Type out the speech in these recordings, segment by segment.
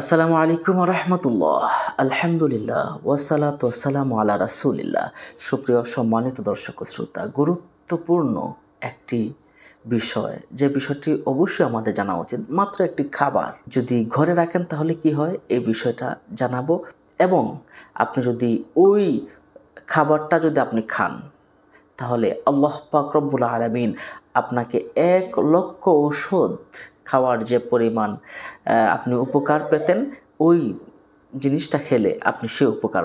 আসসালামু আলাইকুম রহমতুল্লাহ আলহামদুলিল্লাহ ওয়াসালাত ওয়াসালাম আলা রাসুলিল্লাহ সুপ্রিয় সম্মানিত দর্শক শ্রোতা গুরুত্বপূর্ণ একটি বিষয় যে বিষয়টি অবশ্যই আমাদের জানা উচিত মাত্র একটি খাবার যদি ঘরে রাখেন তাহলে কি হয় এই বিষয়টা জানাবো এবং আপনি যদি ওই খাবারটা যদি আপনি খান তাহলে আল্লাহ পাকরবুল আলমিন আপনাকে এক লক্ষ ঔষধ খাওয়ার যে পরিমাণ আপনি উপকার পেতেন ওই জিনিসটা খেলে আপনি সে উপকার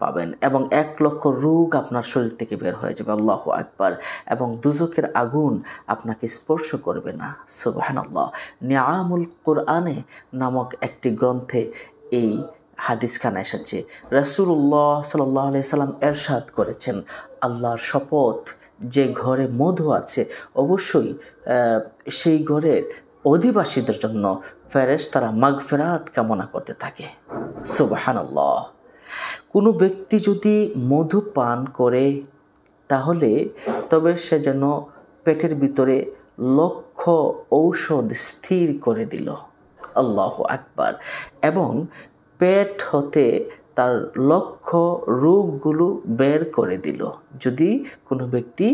পাবেন এবং এক লক্ষ রোগ আপনার শরীর থেকে বের হয়ে যাবে আল্লাহ একবার এবং দুজকের আগুন আপনাকে স্পর্শ করবে না সুবাহান আল্লাহ নিয়ামুল কোরআনে নামক একটি গ্রন্থে এই হাদিসখানা এসেছে রসুল্লাহ সাল্লাহ সাল্লাম এরশাদ করেছেন আল্লাহর শপথ যে ঘরে মধু আছে অবশ্যই সেই ঘরের অধিবাসীদের জন্য ফেরেশ তারা মাগফেরাত কামনা করতে থাকে সুবাহানল্লাহ কোনো ব্যক্তি যদি মধু পান করে তাহলে তবে সে যেন পেটের ভিতরে লক্ষ ঔষধ স্থির করে দিল আল্লাহ আকবার এবং পেট হতে তার লক্ষ্য রোগগুলো বের করে দিল যদি কোনো ব্যক্তি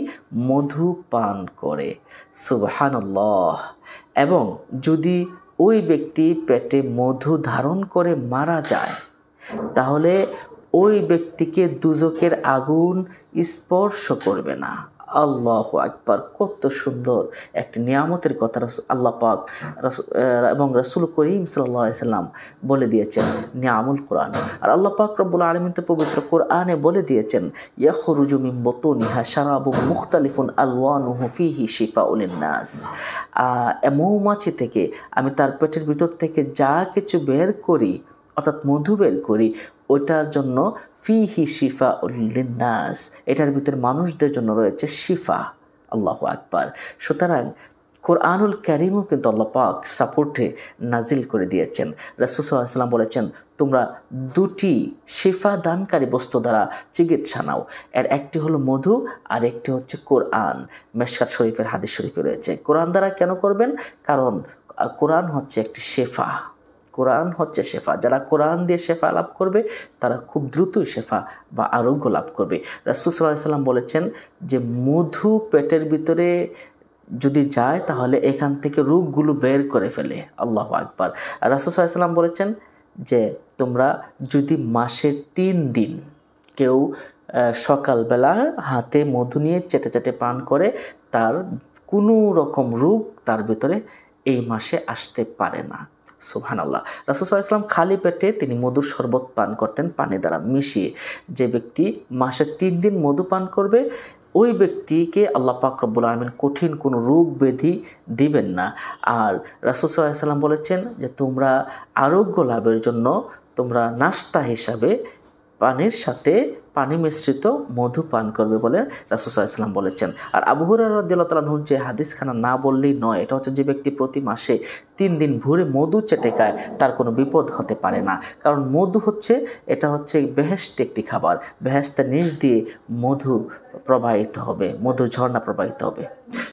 মধু পান করে সুবাহানল্লাহ এবং যদি ওই ব্যক্তি পেটে মধু ধারণ করে মারা যায় তাহলে ওই ব্যক্তিকে দুজকের আগুন স্পর্শ করবে না আল্লাহ আকবার কত সুন্দর একটি নিয়ামতের কথা আল্লাহ পাক এবং রসুল করিম সাল্লাম বলে দিয়েছেন নিয়ামুল কোরআন আর আল্লাহ পাক রব্বুল আলমিনতে পবিত্র কোরআনে বলে দিয়েছেন ইয়াহরুজুমিম বতনিহা সারাবু মুখতালিফুন আল্লাহি শিফা উলিনাস মৌমাছি থেকে আমি তার পেটের ভিতর থেকে যা কিছু বের করি অর্থাৎ মধু বের করি ওটার জন্য ফিহি শিফা উল্লিনাস এটার ভিতরে মানুষদের জন্য রয়েছে শিফা আল্লাহ আকবার সুতরাং কোরআনুল ক্যারিমও কিন্তু আল্লাহ পাক সাপোর্টে নাজিল করে দিয়েছেন রাসুসাল্লাম বলেছেন তোমরা দুটি শিফা দানকারী বস্তু দ্বারা চিকিৎসা নাও এর একটি হলো মধু আর একটি হচ্ছে কোরআন মেশকাত শরীফের হাদিস শরীফে রয়েছে কোরআন দ্বারা কেন করবেন কারণ কোরআন হচ্ছে একটি শেফা কোরআন হচ্ছে শেফা যারা কোরআন দিয়ে শেফা লাভ করবে তারা খুব দ্রুতই শেফা বা আরোগ্য লাভ করবে রাসুল সাল্লাহ সাল্লাম বলেছেন যে মধু পেটের ভিতরে যদি যায় তাহলে এখান থেকে রোগগুলো বের করে ফেলে আল্লাহ আকবার রাসুল সাল্লাহ সাল্লাম বলেছেন যে তোমরা যদি মাসে তিন দিন কেউ সকালবেলা হাতে মধু নিয়ে চেটে চেটে পান করে তার কোনো রকম রোগ তার ভেতরে এই মাসে আসতে পারে না সুবহান আল্লাহ রাসুসাল্লাম খালি পেটে তিনি মধুর শরবত পান করতেন পানি দ্বারা মিশিয়ে যে ব্যক্তি মাসে তিন দিন মধু পান করবে ওই ব্যক্তিকে আল্লাহ রব্বুল আলমিন কঠিন কোনো রোগ ব্যাধি দিবেন না আর রাসুসাল্লাম বলেছেন যে তোমরা আরোগ্য লাভের জন্য তোমরা নাস্তা হিসাবে পানির সাথে পানি মিশ্রিত মধু পান করবে বলে রাসুসাল্লাম ইসলাম বলেছেন আর আবুহুর রদ্দালহুর যে হাদিসখানা না বললেই নয় এটা হচ্ছে যে ব্যক্তি প্রতি মাসে তিন দিন ভোরে মধু চেটে খায় তার কোনো বিপদ হতে পারে না কারণ মধু হচ্ছে এটা হচ্ছে বেহেস্ত একটি খাবার বেহেস্তের নিচ দিয়ে মধু প্রবাহিত হবে মধু ঝর্ণা প্রবাহিত হবে